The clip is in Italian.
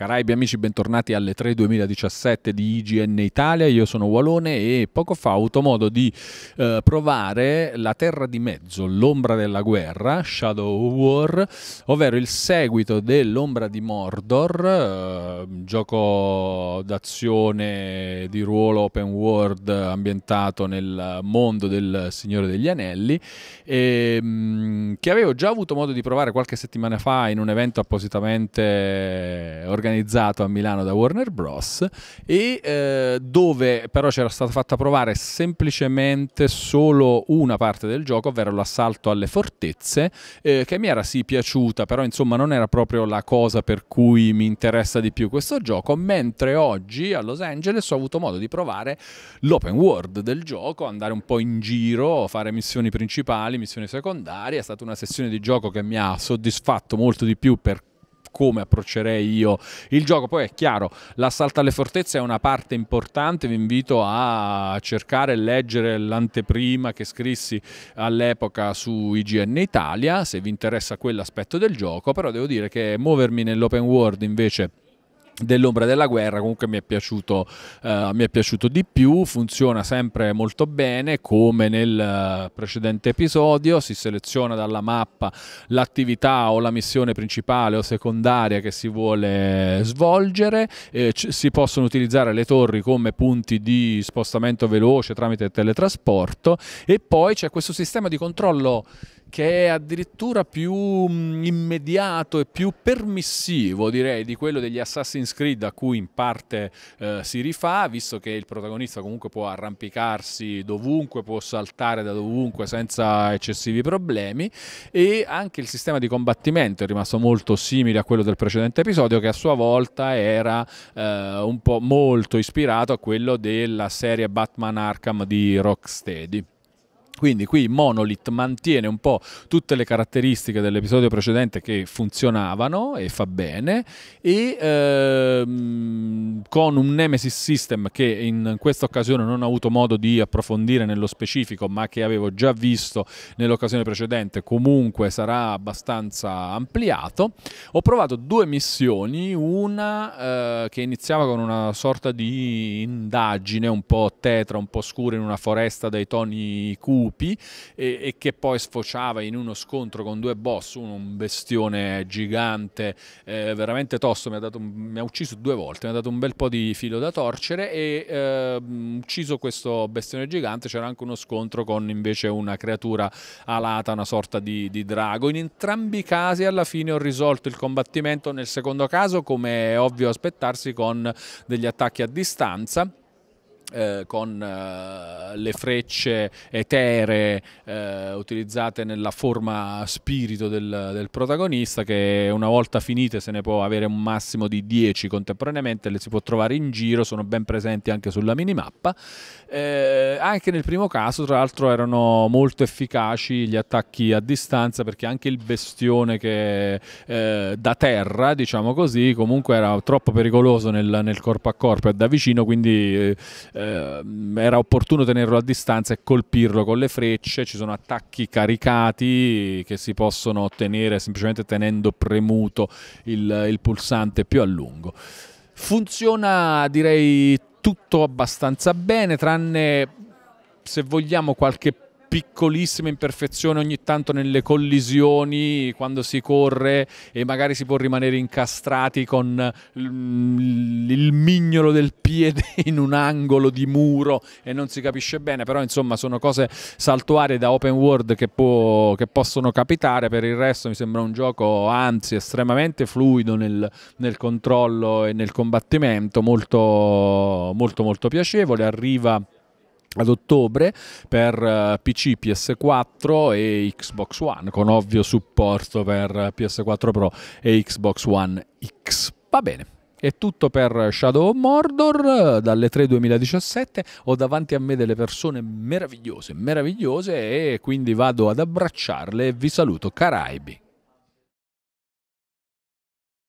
Caraibi amici, bentornati alle 3 2017 di IGN Italia, io sono Walone e poco fa ho avuto modo di eh, provare La Terra di Mezzo, l'ombra della guerra, Shadow of War, ovvero il seguito dell'ombra di Mordor, eh, gioco d'azione di ruolo open world ambientato nel mondo del Signore degli Anelli. E, ehm, mh, che avevo già avuto modo di provare qualche settimana fa in un evento appositamente organizzato a Milano da Warner Bros. e eh, dove però c'era stata fatta provare semplicemente solo una parte del gioco, ovvero l'assalto alle fortezze, eh, che mi era sì piaciuta, però insomma non era proprio la cosa per cui mi interessa di più questo gioco, mentre oggi a Los Angeles ho avuto modo di provare l'open world del gioco, andare un po' in giro, fare missioni principali, missioni secondarie, è stata una una sessione di gioco che mi ha soddisfatto molto di più per come approccierei io il gioco. Poi è chiaro, l'assalto alle fortezze è una parte importante, vi invito a cercare e leggere l'anteprima che scrissi all'epoca su IGN Italia, se vi interessa quell'aspetto del gioco, però devo dire che muovermi nell'open world invece dell'ombra della guerra comunque mi è, piaciuto, eh, mi è piaciuto di più funziona sempre molto bene come nel eh, precedente episodio si seleziona dalla mappa l'attività o la missione principale o secondaria che si vuole svolgere eh, si possono utilizzare le torri come punti di spostamento veloce tramite teletrasporto e poi c'è questo sistema di controllo che è addirittura più mm, immediato e più permissivo, direi, di quello degli Assassin's Creed a cui in parte eh, si rifà, visto che il protagonista comunque può arrampicarsi dovunque, può saltare da dovunque senza eccessivi problemi e anche il sistema di combattimento è rimasto molto simile a quello del precedente episodio che a sua volta era eh, un po' molto ispirato a quello della serie Batman Arkham di Rocksteady. Quindi qui Monolith mantiene un po' tutte le caratteristiche dell'episodio precedente che funzionavano e fa bene e ehm, con un Nemesis System che in questa occasione non ho avuto modo di approfondire nello specifico ma che avevo già visto nell'occasione precedente comunque sarà abbastanza ampliato. Ho provato due missioni, una eh, che iniziava con una sorta di indagine un po' tetra, un po' scura in una foresta dai toni cupi lupi e, e, che poi sfociava in uno scontro con due boss, uno un bestione gigante, eh, veramente tosto, mi ha, dato, mi ha, ucciso due volte, mi ha dato un bel po' di filo da torcere e eh, ucciso questo bestione gigante c'era anche uno scontro con invece una creatura alata, una sorta di, di drago. In entrambi i casi alla fine ho risolto il combattimento nel secondo caso come è ovvio aspettarsi con degli attacchi a distanza eh, con eh, le frecce etere eh, utilizzate nella forma spirito del, del, protagonista che una volta finite se ne può avere un massimo di 10 contemporaneamente, le si può trovare in giro, sono ben presenti anche sulla minimappa. Eh, anche nel primo caso tra l'altro erano molto efficaci gli attacchi a distanza perché anche il bestione che eh, da terra, diciamo così, comunque era troppo pericoloso nel, nel corpo a corpo e da vicino, quindi eh, era opportuno tenerlo a distanza e colpirlo con le frecce, ci sono attacchi caricati che si possono ottenere semplicemente tenendo premuto il, il pulsante più a lungo. Funziona direi tutto abbastanza bene, tranne se vogliamo qualche piccolissime imperfezioni ogni tanto nelle collisioni quando si corre e magari si può rimanere incastrati con il mignolo del piede in un angolo di muro e non si capisce bene, però insomma sono cose saltuarie da open world che, può, che possono capitare, per il resto mi sembra un gioco anzi estremamente fluido nel, nel controllo e nel combattimento, molto molto molto piacevole, arriva ad ottobre per eh, PC, PS4 e Xbox One, con ovvio supporto per eh, PS4 Pro e Xbox One X. Va bene. È tutto per Shadow of Mordor eh, dalle 3 2017. Ho davanti a me delle persone meravigliose, meravigliose e quindi vado ad abbracciarle e vi saluto, Caraibi.